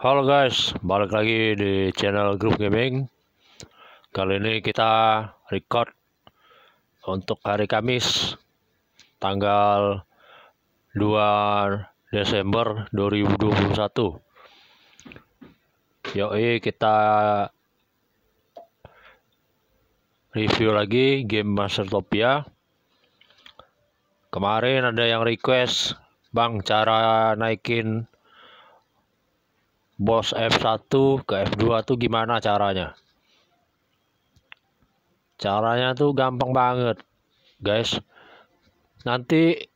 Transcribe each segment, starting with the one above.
Halo guys, balik lagi di channel Group Gaming. Kali ini kita record untuk hari Kamis tanggal 2 Desember 2021. Yuk kita review lagi game Master Mastertopia. Kemarin ada yang request, Bang, cara naikin bos F1 ke F2 tuh gimana caranya caranya tuh gampang banget guys nanti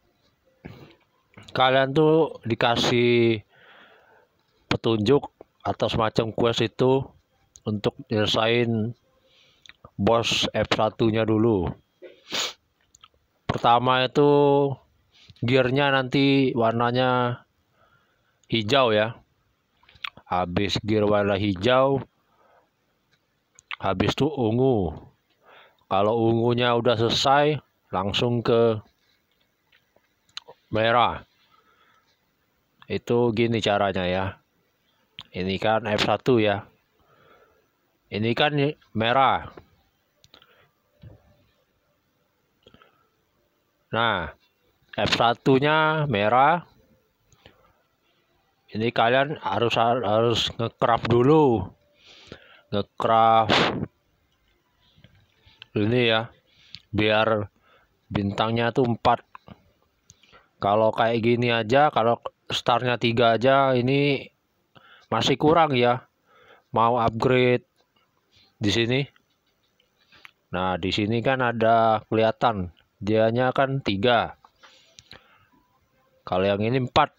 kalian tuh dikasih petunjuk atau semacam quest itu untuk nyelesain bos F1 nya dulu pertama itu gearnya nanti warnanya hijau ya habis gear warna hijau, habis itu ungu. Kalau ungunya udah selesai, langsung ke merah. Itu gini caranya ya. Ini kan F1 ya. Ini kan merah. Nah, F1-nya merah, ini kalian harus harus ngecraft dulu ngecraft ini ya biar bintangnya tuh 4 kalau kayak gini aja kalau starnya tiga aja ini masih kurang ya mau upgrade di sini nah di sini kan ada kelihatan dianya kan tiga kalau yang ini empat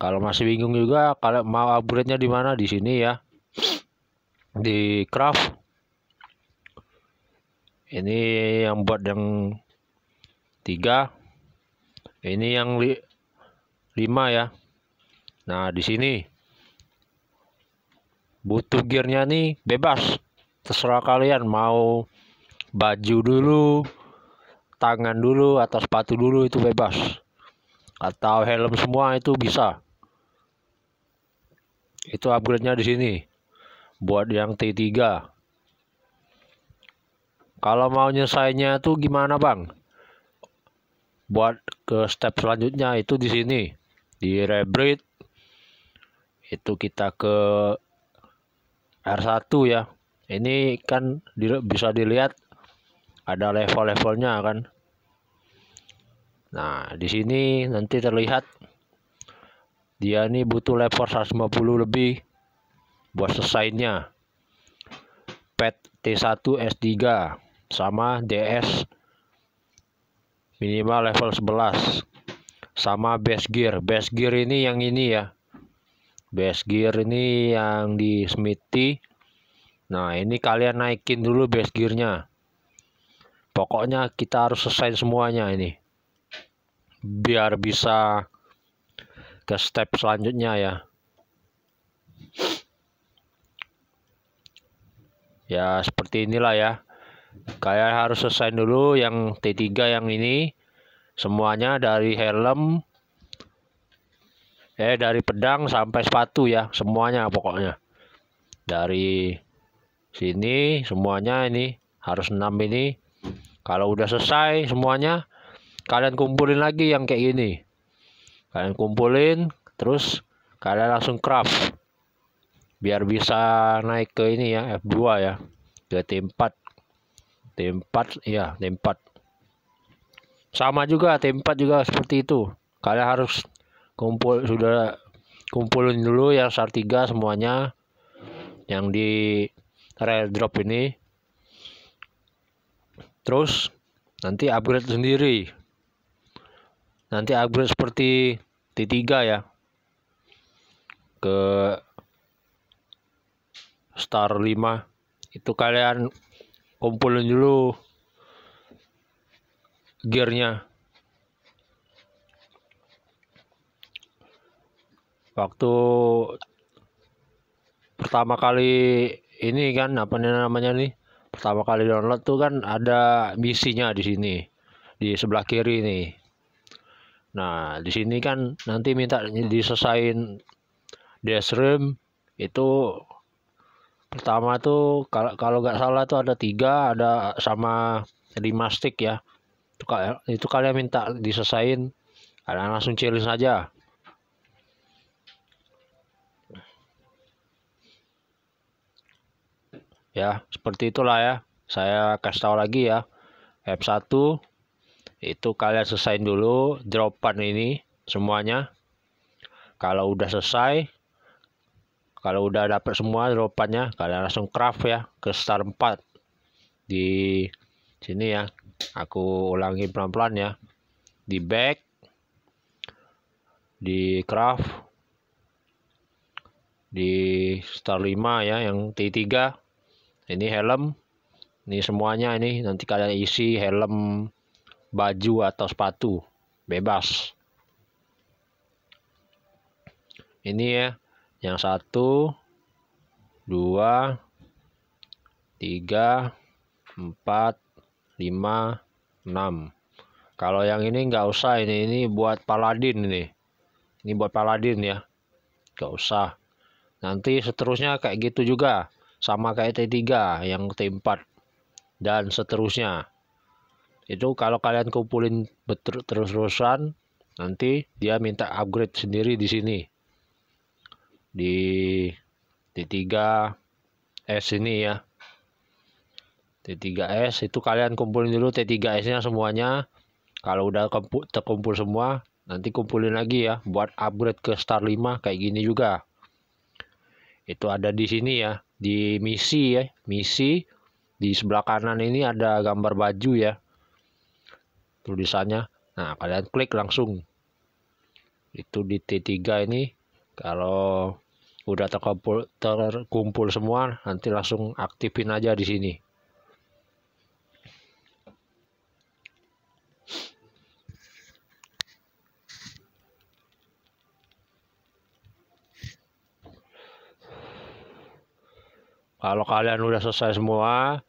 kalau masih bingung juga kalau mau upgrade-nya di mana di sini ya. Di craft. Ini yang buat yang tiga ini yang li, lima ya nah di sini butuh gearnya nih bebas terserah kalian mau baju dulu tangan dulu atau sepatu dulu itu bebas atau helm semua itu bisa itu upgrade-nya di sini. Buat yang T3. Kalau mau nyesainya itu gimana, Bang? Buat ke step selanjutnya itu di sini. Di rebreed itu kita ke R1 ya. Ini kan bisa dilihat ada level-levelnya kan. Nah, di sini nanti terlihat dia ini butuh level 150 lebih buat selesainya pet T1 S3 sama DS minimal level 11 sama base gear base gear ini yang ini ya base gear ini yang di smithy nah ini kalian naikin dulu base gearnya pokoknya kita harus selesai semuanya ini biar bisa ke step selanjutnya ya. Ya, seperti inilah ya. kayak harus selesai dulu yang T3 yang ini semuanya dari helm eh dari pedang sampai sepatu ya, semuanya pokoknya. Dari sini semuanya ini harus 6 ini. Kalau udah selesai semuanya kalian kumpulin lagi yang kayak gini kalian kumpulin terus kalian langsung craft biar bisa naik ke ini ya F2 ya ke tempat tempat ya tempat sama juga tempat juga seperti itu kalian harus kumpul sudah kumpulin dulu yang SAR 3 semuanya yang di rail drop ini terus nanti upgrade sendiri nanti upgrade seperti T3 ya ke star 5 itu kalian kumpulin dulu gearnya waktu pertama kali ini kan apa namanya nih pertama kali download tuh kan ada misinya di sini di sebelah kiri nih Nah, di sini kan nanti minta diselesain desrim itu pertama tuh kalau kalau nggak salah tuh ada tiga ada sama stick ya itu, itu kalian minta diselesain ada langsung challenge saja ya seperti itulah ya saya kasih tahu lagi ya F1 itu kalian selesaiin dulu dropan ini semuanya kalau udah selesai kalau udah dapet semua dropannya kalian langsung craft ya ke star 4 di sini ya aku ulangi pelan-pelan ya di back di craft di star 5 ya yang T3 ini helm ini semuanya ini nanti kalian isi helm baju atau sepatu bebas ini ya yang satu dua tiga empat lima enam kalau yang ini nggak usah ini ini buat paladin ini ini buat paladin ya nggak usah nanti seterusnya kayak gitu juga sama kayak T3 yang T4 dan seterusnya itu kalau kalian kumpulin terus-terusan nanti dia minta upgrade sendiri di sini. Di T3 S ini ya. T3S itu kalian kumpulin dulu T3S-nya semuanya. Kalau udah terkumpul semua, nanti kumpulin lagi ya buat upgrade ke star 5 kayak gini juga. Itu ada di sini ya, di misi ya, misi di sebelah kanan ini ada gambar baju ya tulisannya nah kalian klik langsung itu di T3 ini kalau udah terkumpul, terkumpul semua nanti langsung aktifin aja di sini kalau kalian udah selesai semua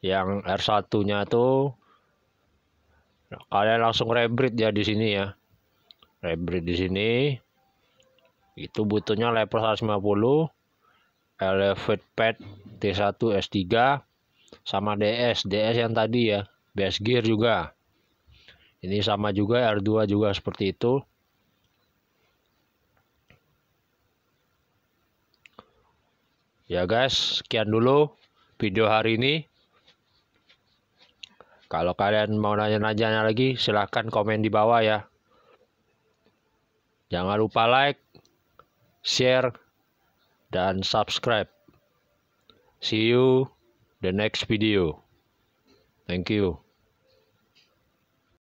yang R1 nya tuh Nah, kalian langsung rebreed ya di sini ya. Rebreed di sini. Itu butuhnya level 150, elevate pad T1 S3 sama DS, DS yang tadi ya, base gear juga. Ini sama juga R2 juga seperti itu. Ya guys, sekian dulu video hari ini. Kalau kalian mau nanya-nanya lagi, silahkan komen di bawah ya. Jangan lupa like, share, dan subscribe. See you the next video. Thank you.